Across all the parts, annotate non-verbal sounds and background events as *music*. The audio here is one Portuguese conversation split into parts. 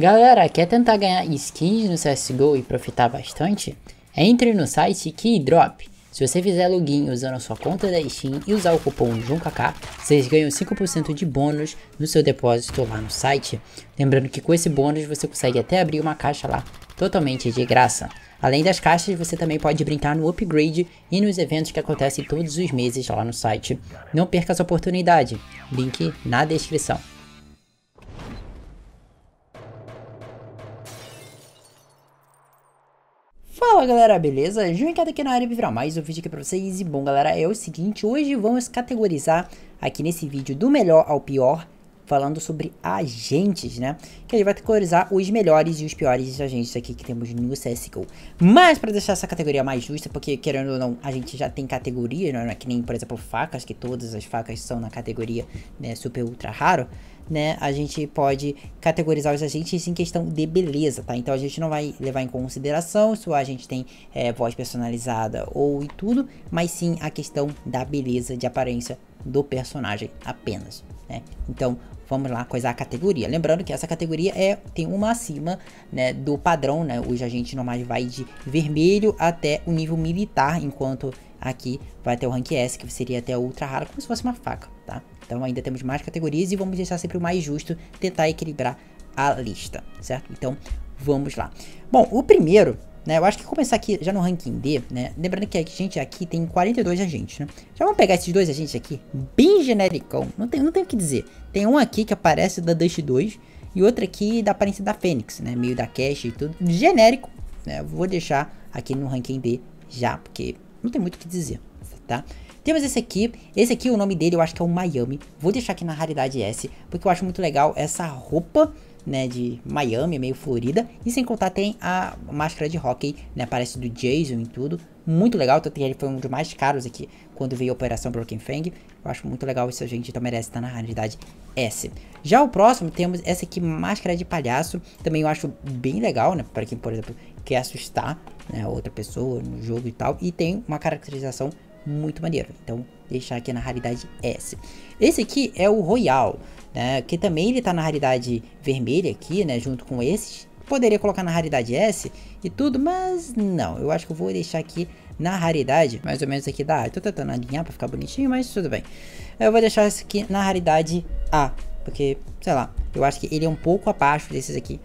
Galera, quer tentar ganhar skins no CSGO e profitar bastante? Entre no site Keydrop. Se você fizer login usando sua conta da Steam e usar o cupom JUNKK, vocês ganham 5% de bônus no seu depósito lá no site. Lembrando que com esse bônus você consegue até abrir uma caixa lá totalmente de graça. Além das caixas, você também pode brincar no upgrade e nos eventos que acontecem todos os meses lá no site. Não perca essa oportunidade, link na descrição. Fala galera, beleza? Junkado aqui na área para mais um vídeo aqui pra vocês E bom galera, é o seguinte, hoje vamos categorizar aqui nesse vídeo do melhor ao pior falando sobre agentes, né? Que a gente vai categorizar os melhores e os piores agentes aqui que temos no CSGO. Mas para deixar essa categoria mais justa, porque querendo ou não, a gente já tem categoria, né, não é que nem, por exemplo, facas, que todas as facas são na categoria né, super ultra raro né, a gente pode categorizar os agentes em questão de beleza, tá? Então a gente não vai levar em consideração se o agente tem é, voz personalizada ou e tudo, mas sim a questão da beleza de aparência do personagem apenas né? Então, vamos lá coisa a categoria. Lembrando que essa categoria é tem uma acima né, do padrão, né? Hoje a gente normalmente vai de vermelho até o nível militar, enquanto aqui vai até o rank S, que seria até ultra raro, como se fosse uma faca, tá? Então ainda temos mais categorias e vamos deixar sempre o mais justo, tentar equilibrar a lista, certo? Então, vamos lá. Bom, o primeiro né? Eu acho que começar aqui já no ranking D, né? Lembrando que a gente aqui tem 42 agentes, né? Já vamos pegar esses dois agentes aqui, bem genericão. Não tem, não tem o que dizer. Tem um aqui que aparece da Dust 2 e outro aqui da aparência da Fênix, né? Meio da Cash e tudo. Genérico, né? Eu vou deixar aqui no ranking D já, porque não tem muito o que dizer, tá? Temos esse aqui, esse aqui o nome dele eu acho que é o Miami, vou deixar aqui na raridade S, porque eu acho muito legal essa roupa, né, de Miami, meio Florida. E sem contar tem a máscara de hockey, né, parece do Jason e tudo. Muito legal, tanto que ele foi um dos mais caros aqui quando veio a Operação Broken Fang. Eu acho muito legal isso, a gente então merece estar na raridade S. Já o próximo temos essa aqui, máscara de palhaço. Também eu acho bem legal, né, para quem, por exemplo, quer assustar né, outra pessoa no jogo e tal. E tem uma caracterização muito maneiro. Então, deixar aqui na raridade S. Esse aqui é o Royal, né? Que também ele tá na raridade vermelha aqui, né? Junto com esses. Poderia colocar na raridade S e tudo, mas não. Eu acho que eu vou deixar aqui na raridade, mais ou menos aqui da A. Eu tô tentando alinhar pra ficar bonitinho, mas tudo bem. Eu vou deixar esse aqui na raridade A, porque, sei lá, eu acho que ele é um pouco abaixo desses aqui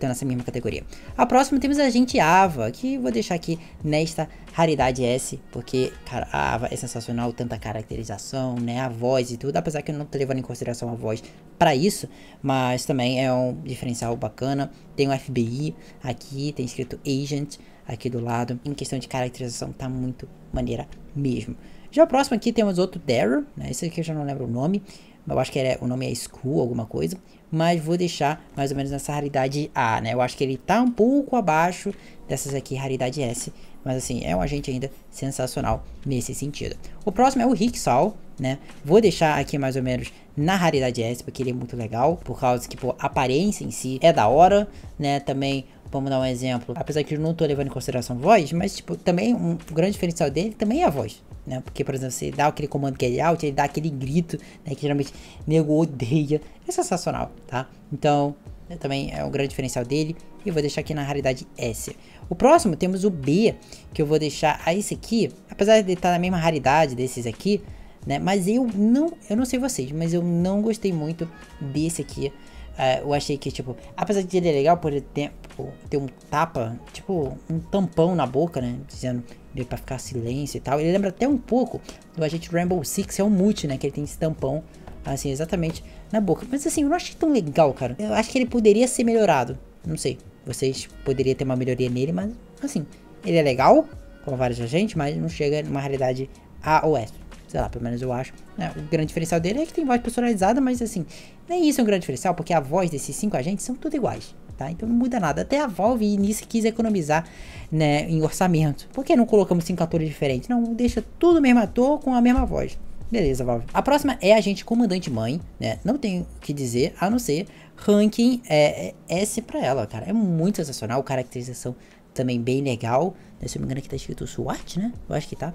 estão nessa mesma categoria. A próxima temos a gente Ava, que vou deixar aqui nesta raridade S, porque cara, a Ava é sensacional, tanta caracterização, né, a voz e tudo, apesar que eu não tô levando em consideração a voz para isso, mas também é um diferencial bacana. Tem o FBI aqui, tem escrito Agent aqui do lado. Em questão de caracterização tá muito maneira mesmo. Já próximo aqui temos outro Daryl, né? Esse aqui eu já não lembro o nome, eu acho que era, é, o nome é School, alguma coisa, mas vou deixar mais ou menos nessa raridade A, né? Eu acho que ele tá um pouco abaixo dessas aqui, raridade S, mas assim, é um agente ainda sensacional nesse sentido. O próximo é o Rixal, né? Vou deixar aqui mais ou menos na raridade S, porque ele é muito legal, por causa que, pô, a aparência em si é da hora, né? Também Vamos dar um exemplo. Apesar que eu não estou levando em consideração voz, mas tipo, também um grande diferencial dele também é a voz. Né? Porque, por exemplo, você dá aquele comando que é out, ele dá aquele grito, né? Que geralmente nego odeia. É sensacional, tá? Então, né, também é um grande diferencial dele. E vou deixar aqui na raridade S. O próximo temos o B, que eu vou deixar a esse aqui. Apesar de estar na mesma raridade desses aqui, né? Mas eu não, eu não sei vocês, mas eu não gostei muito desse aqui. É, eu achei que, tipo, apesar de ele é legal por ele ter, por tipo, ter um tapa, tipo, um tampão na boca, né? Dizendo pra ficar silêncio e tal. Ele lembra até um pouco do agente Rainbow Six, é um multi né? Que ele tem esse tampão, assim, exatamente na boca. Mas assim, eu não achei tão legal, cara. Eu acho que ele poderia ser melhorado. Não sei. Vocês poderiam ter uma melhoria nele, mas assim, ele é legal, com vários agentes, mas não chega numa realidade A ou S sei lá, pelo menos eu acho. Né? O grande diferencial dele é que tem voz personalizada, mas assim, nem isso é um grande diferencial, porque a voz desses cinco agentes são tudo iguais. Tá? Então não muda nada. Até a Valve nisso quis economizar né, em orçamento. Por que não colocamos cinco atores diferentes? Não, deixa tudo o mesmo ator com a mesma voz. Beleza, Valve. A próxima é a gente comandante mãe, né? Não tenho o que dizer, a não ser ranking é, é S pra ela, cara. É muito sensacional, caracterização também bem legal. Se eu não me engano aqui tá escrito SWAT, né? Eu acho que tá.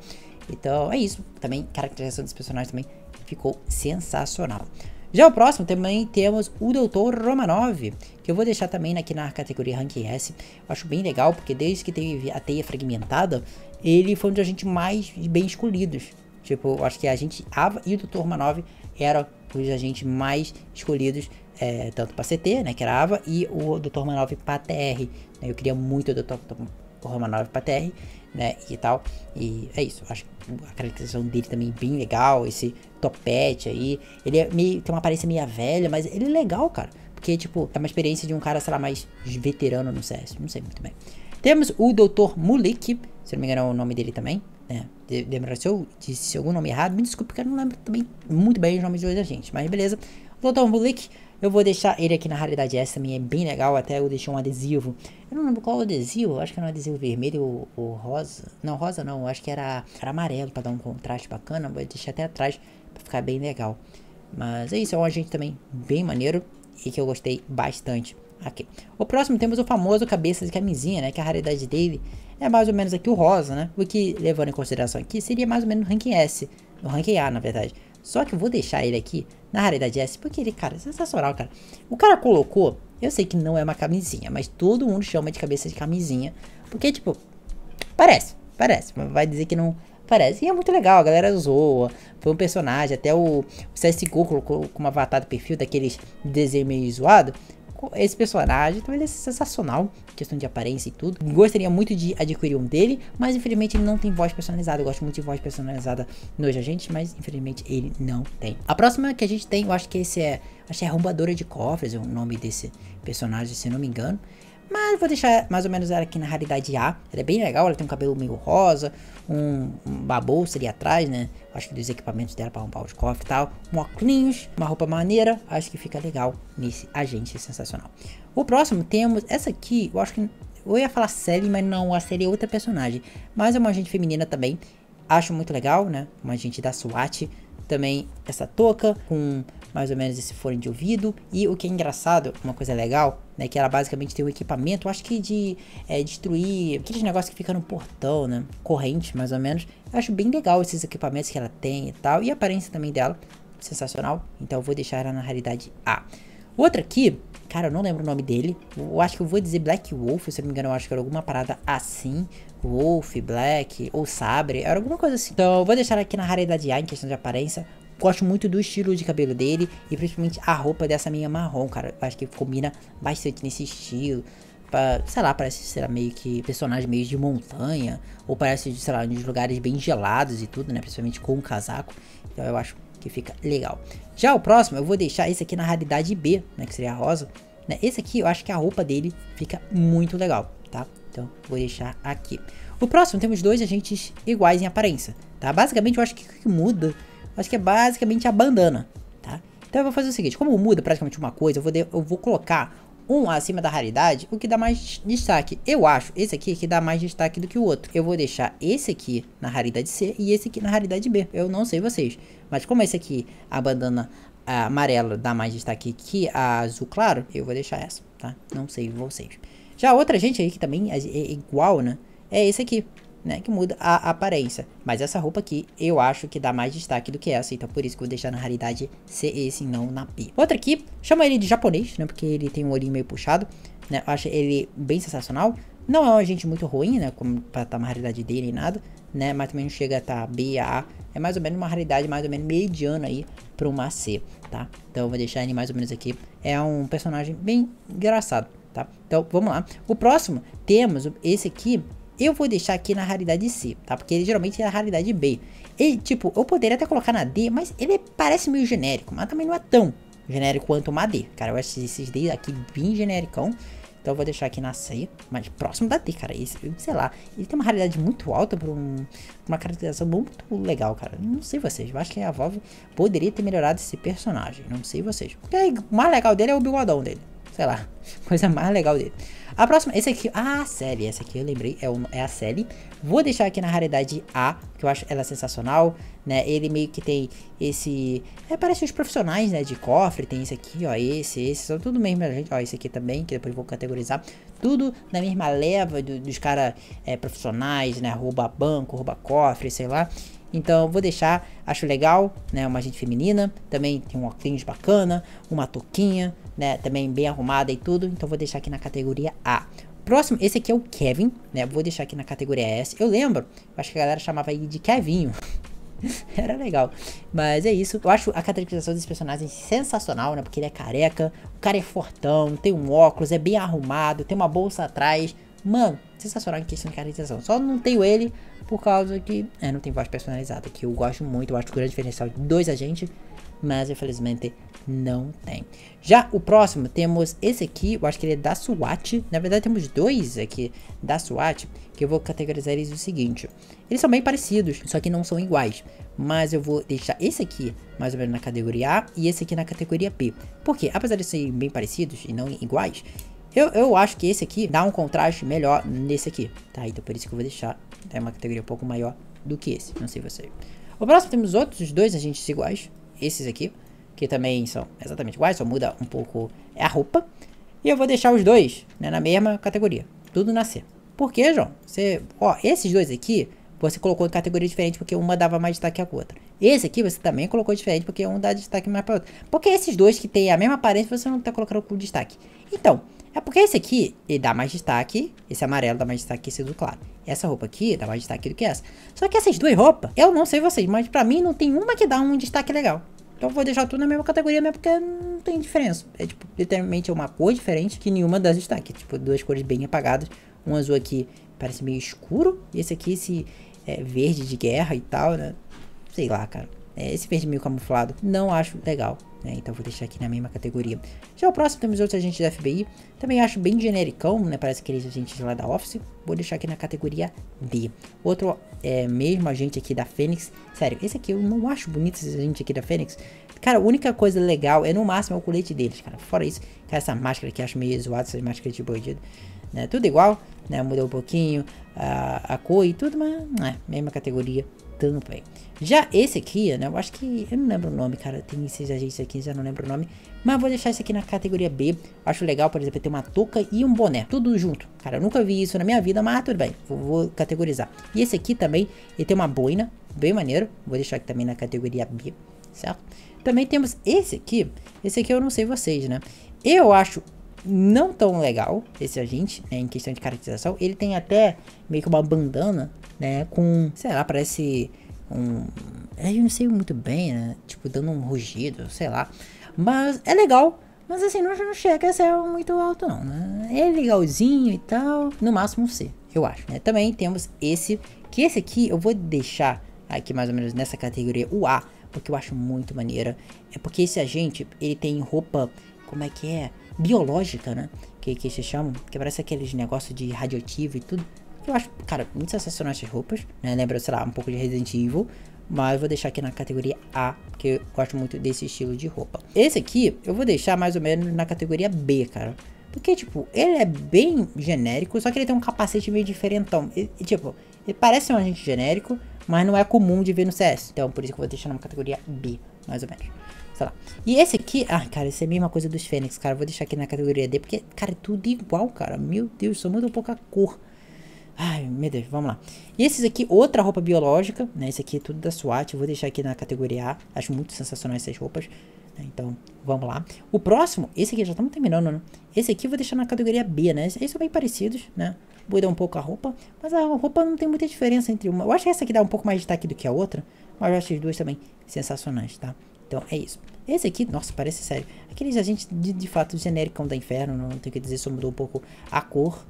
Então é isso. Também, caracterização dos personagens também ficou sensacional. Já o próximo também temos o Doutor Romanov, que eu vou deixar também aqui na categoria Rank S. Eu acho bem legal, porque desde que teve a teia fragmentada, ele foi um dos agentes mais bem escolhidos. Tipo, eu acho que a gente Ava e o Doutor Romanov eram os agentes mais escolhidos, é, tanto para CT, né, que era Ava, e o Doutor Romanov para TR. Né. Eu queria muito o Doutor Romanov pra TR, né? E tal. E é isso. Acho a caracterização dele também bem legal. Esse topete aí. Ele é meio, tem uma aparência meio velha, mas ele é legal, cara. Porque, tipo, é uma experiência de um cara, sei lá, mais veterano no CS. Não sei muito bem. Temos o Dr. Mulik, se não me engano é o nome dele também, né? Lembra se eu disse algum nome errado? Me desculpe, porque eu não lembro também muito bem os nomes de hoje da gente, mas beleza. O Dr. Mulik eu vou deixar ele aqui na raridade S também, é bem legal, até eu deixei um adesivo. Eu não lembro qual adesivo, acho que era um adesivo vermelho ou, ou rosa. Não, rosa não, acho que era, era amarelo para dar um contraste bacana, vou deixar até atrás para ficar bem legal. Mas é isso, é um agente também bem maneiro e que eu gostei bastante. Aqui. O próximo temos o famoso cabeça de camisinha, né? Que a raridade dele é mais ou menos aqui o rosa, né? O que, levando em consideração aqui, seria mais ou menos no ranking S. No ranking A, na verdade. Só que eu vou deixar ele aqui na raridade S, é porque ele, cara, é sensacional, cara. O cara colocou, eu sei que não é uma camisinha, mas todo mundo chama de cabeça de camisinha, porque, tipo, parece, parece, vai dizer que não parece. E é muito legal, a galera zoa, foi um personagem, até o, CSGO colocou uma avatar do perfil daqueles desenho meio zoado, esse personagem, então ele é sensacional, questão de aparência e tudo. Gostaria muito de adquirir um dele, mas infelizmente ele não tem voz personalizada. Eu gosto muito de voz personalizada nos agentes, mas infelizmente ele não tem. A próxima que a gente tem, eu acho que esse é, acho que é arrombadora de cofres, é o nome desse personagem, se não me engano. Mas vou deixar mais ou menos ela aqui na raridade A. Ela é bem legal, ela tem um cabelo meio rosa, um, uma bolsa ali atrás, né? Acho que dos equipamentos dela para um os cofres e tal. Um óculos, uma roupa maneira, acho que fica legal nesse agente sensacional. O próximo temos essa aqui, eu acho que... Eu ia falar Sally, mas não, a Sally é outra personagem. Mas é uma agente feminina também. Acho muito legal, né? Uma agente da SWAT também essa touca com mais ou menos esse fone de ouvido. E o que é engraçado, uma coisa legal, né? Que ela basicamente tem um equipamento, acho que de é, destruir aqueles negócios que ficam no portão, né? Corrente, mais ou menos. Eu acho bem legal esses equipamentos que ela tem e tal. E a aparência também dela, sensacional. Então eu vou deixar ela na raridade A. Outra aqui Cara, eu não lembro o nome dele. Eu acho que eu vou dizer Black Wolf, se eu não me engano, eu acho que era alguma parada assim. Wolf, Black ou Sabre, era alguma coisa assim. Então eu vou deixar aqui na raridade A em questão de aparência. Gosto muito do estilo de cabelo dele e principalmente a roupa dessa minha marrom, cara. Eu acho que combina bastante nesse estilo. Pra, sei lá, parece ser meio que personagem meio de montanha. Ou parece, sei lá, de lugares bem gelados e tudo, né? Principalmente com o casaco. Então eu acho que fica legal. Já o próximo, eu vou deixar esse aqui na raridade B, né, que seria a rosa. Né? Esse aqui, eu acho que a roupa dele fica muito legal, tá? Então, vou deixar aqui. O próximo, temos dois agentes iguais em aparência, tá? Basicamente, eu acho que o que muda, acho que é basicamente a bandana, tá? Então, eu vou fazer o seguinte, como muda praticamente uma coisa, eu vou, de, eu vou colocar um acima da raridade, o que dá mais destaque. Eu acho esse aqui que dá mais destaque do que o outro. Eu vou deixar esse aqui na raridade C e esse aqui na raridade B. Eu não sei vocês, mas como esse aqui, a bandana amarela dá mais destaque que a azul claro, eu vou deixar essa, tá? Não sei vocês. Já outra gente aí que também é, é igual, né? É esse aqui, né? Que muda a aparência. Mas essa roupa aqui eu acho que dá mais destaque do que essa. Então por isso que eu vou deixar na raridade ser esse e não na P. Outra aqui, chama ele de japonês, né? Porque ele tem um olhinho meio puxado. Né? Eu acho ele bem sensacional. Não é um agente muito ruim, né? Como pra estar tá na raridade dele e nada né? Mas também não chega a estar tá B, A. É mais ou menos uma raridade mais ou menos mediana aí para uma C, tá? Então eu vou deixar ele mais ou menos aqui. É um personagem bem engraçado, tá? Então vamos lá. O próximo, temos esse aqui. Eu vou deixar aqui na raridade C, tá? Porque ele geralmente é a raridade B. E, tipo, eu poderia até colocar na D, mas ele parece meio genérico. Mas também não é tão genérico quanto uma D. Cara, eu acho esses D aqui bem genericão. Então eu vou deixar aqui na C, mas próximo da D, cara. Esse, sei lá, ele tem uma raridade muito alta pra, um, uma caracterização muito legal, cara. Não sei vocês, eu acho que a Valve poderia ter melhorado esse personagem. Não sei vocês. Porque aí, o mais legal dele é o bigodão dele sei lá, *laughs* coisa mais legal dele. A próxima, esse aqui, ah, a série, essa aqui eu lembrei, é, o é a série. Vou deixar aqui na raridade A, que eu acho ela sensacional, né? Ele meio que tem esse, é, parece os profissionais, né, de cofre, tem esse aqui, ó, esse, esse, são tudo mesmo, né, gente, ó, esse aqui também, que depois vou categorizar, tudo na mesma leva do, dos caras é, profissionais, né, rouba banco, rouba cofre, sei lá. Então vou deixar, acho legal, né? Uma gente feminina, também tem um óculos bacana, uma touquinha, né? Também bem arrumada e tudo. Então vou deixar aqui na categoria A. Próximo, esse aqui é o Kevin, né? Vou deixar aqui na categoria S. Eu lembro, acho que a galera chamava ele de Kevinho. *laughs* Era legal. Mas é isso. Eu acho a caracterização desse personagem sensacional, né? Porque ele é careca, o cara é fortão, tem um óculos, é bem arrumado, tem uma bolsa atrás. Mano, sensacional em questão de caracterização. Só não tenho ele por causa que é, não tem voz personalizada, que eu gosto muito. Eu acho que o grande diferencial de dois é agentes mas infelizmente não tem. Já o próximo, temos esse aqui, eu acho que ele é da SWAT. Na verdade, temos dois aqui da SWAT, que eu vou categorizar eles o seguinte. Eles são bem parecidos, só que não são iguais. Mas eu vou deixar esse aqui mais ou menos na categoria A e esse aqui na categoria B. Porque, apesar de serem bem parecidos e não iguais, eu, eu acho que esse aqui dá um contraste melhor nesse aqui. Tá, então por isso que eu vou deixar é uma categoria um pouco maior do que esse, não sei você. O próximo temos outros dois agentes iguais, esses aqui, que também são exatamente iguais, só muda um pouco é a roupa. E eu vou deixar os dois né, na mesma categoria, tudo na C. Por quê, João? Você, ó, esses dois aqui você colocou em categoria diferente porque uma dava mais destaque à outra. Esse aqui você também colocou diferente porque um dá destaque mais para outra. Porque esses dois que têm a mesma aparência você não está colocando com destaque. Então, é porque esse aqui, ele dá mais destaque. Esse amarelo dá mais destaque esse do claro. Essa roupa aqui dá mais destaque do que essa. Só que essas duas roupas, eu não sei vocês, mas pra mim não tem uma que dá um destaque legal. Então vou deixar tudo na mesma categoria mesmo, porque não tem diferença. É tipo, literalmente é uma cor diferente que nenhuma das destaque. Tipo, duas cores bem apagadas. Um azul aqui parece meio escuro. E esse aqui, esse é, verde de guerra e tal, né? Sei lá, cara. É, esse verde meio camuflado, não acho legal. Né? Então vou deixar aqui na mesma categoria. Já o próximo temos outros agentes da FBI. Também acho bem genericão, né? Parece aqueles agentes lá da Office. Vou deixar aqui na categoria D. Outro é, mesmo agente aqui da Fênix. Sério, esse aqui eu não acho bonito esse agente aqui da Fênix. Cara, a única coisa legal é no máximo é o colete deles, cara. Fora isso, cara, essa máscara aqui acho meio zoado, essas máscaras de bandido. Né? Tudo igual né? Mudou um pouquinho a, a cor e tudo, mas é, mesma categoria também. Já esse aqui, né? Eu acho que. Eu não lembro o nome, cara. Tem esses agentes aqui, já não lembro o nome. Mas vou deixar esse aqui na categoria B. Acho legal, por exemplo, ter uma touca e um boné. Tudo junto. Cara, eu nunca vi isso na minha vida, mas tudo bem. Vou, vou categorizar. E esse aqui também, ele tem uma boina. Bem maneiro. Vou deixar aqui também na categoria B, certo? Também temos esse aqui. Esse aqui eu não sei vocês, né? Eu acho não tão legal, esse agente, né, em questão de caracterização. Ele tem até meio que uma bandana, né, com, sei lá, parece um... É, eu não sei muito bem, né, tipo, dando um rugido, sei lá. Mas é legal, mas assim, não, não chega a ser muito alto não, né? É legalzinho e tal, no máximo um C, eu acho, né? Também temos esse, que esse aqui eu vou deixar aqui mais ou menos nessa categoria, o A, porque eu acho muito maneira. É porque esse agente, ele tem roupa, como é que é? biológica, né? Que, que se chama? que parece aqueles negócios de radioativo e tudo. Eu acho, cara, muito sensacional essas roupas, né? Lembra, sei lá, um pouco de Resident Evil. Mas vou deixar aqui na categoria A, porque eu gosto muito desse estilo de roupa. Esse aqui eu vou deixar mais ou menos na categoria B, cara. Porque, tipo, ele é bem genérico, só que ele tem um capacete meio diferentão. E, tipo, ele parece um agente genérico, mas não é comum de ver no CS. Então, por isso que eu vou deixar na categoria B, mais ou menos sei lá. E esse aqui, ah, cara, esse é a mesma coisa dos Fênix, cara. Vou deixar aqui na categoria D, porque, cara, é tudo igual, cara. Meu Deus, só muda um pouco a cor. Ai, meu Deus, vamos lá. E esses aqui, outra roupa biológica, né? Esse aqui é tudo da SWAT, vou deixar aqui na categoria A. Acho muito sensacional essas roupas. Né? Então, vamos lá. O próximo, esse aqui, já estamos terminando, né? Esse aqui eu vou deixar na categoria B, né? Esses são bem parecidos, né? vou dar um pouco a roupa, mas a roupa não tem muita diferença entre uma. Eu acho que essa aqui dá um pouco mais de destaque do que a outra, mas eu acho as duas também sensacionais, tá? Então é isso. Esse aqui, nossa, parece sério. Aqueles agentes de, de fato genéricão da Inferno, não tem o que dizer, só mudou um pouco a cor.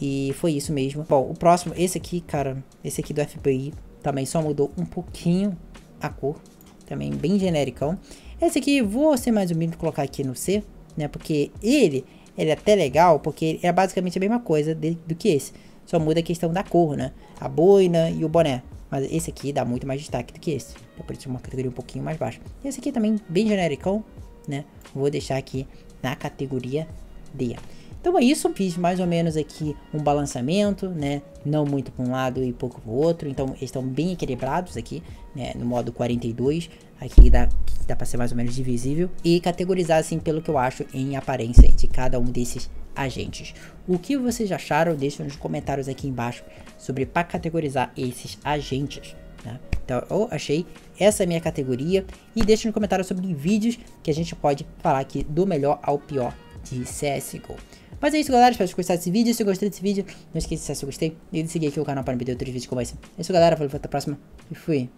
E foi isso mesmo. Bom, o próximo, esse aqui, cara, esse aqui do FBI, também só mudou um pouquinho a cor. Também bem genericão. Esse aqui, vou ser mais humilde colocar aqui no C, né? Porque ele, ele é até legal, porque é basicamente a mesma coisa de, do que esse. Só muda a questão da cor, né? A boina e o boné. Mas esse aqui dá muito mais destaque do que esse. então por isso uma categoria um pouquinho mais baixa. Esse aqui é também, bem genericão, né? Vou deixar aqui na categoria D. Então é isso, fiz mais ou menos aqui um balançamento, né? Não muito para um lado e pouco para o outro, então eles estão bem equilibrados aqui, né? No modo 42, aqui dá, dá para ser mais ou menos divisível e categorizar assim pelo que eu acho em aparência de cada um desses agentes. O que vocês acharam? Deixem nos comentários aqui embaixo sobre para categorizar esses agentes. Né? Então, eu achei essa é minha categoria. E deixe nos comentários sobre vídeos que a gente pode falar aqui do melhor ao pior de CSGO. Mas é isso, galera. Espero que vocês gostaram desse vídeo. Se gostou desse vídeo, não esqueça de se gostei e de seguir aqui o canal para não perder outros vídeos como esse. É isso, galera. Valeu, até a próxima e fui.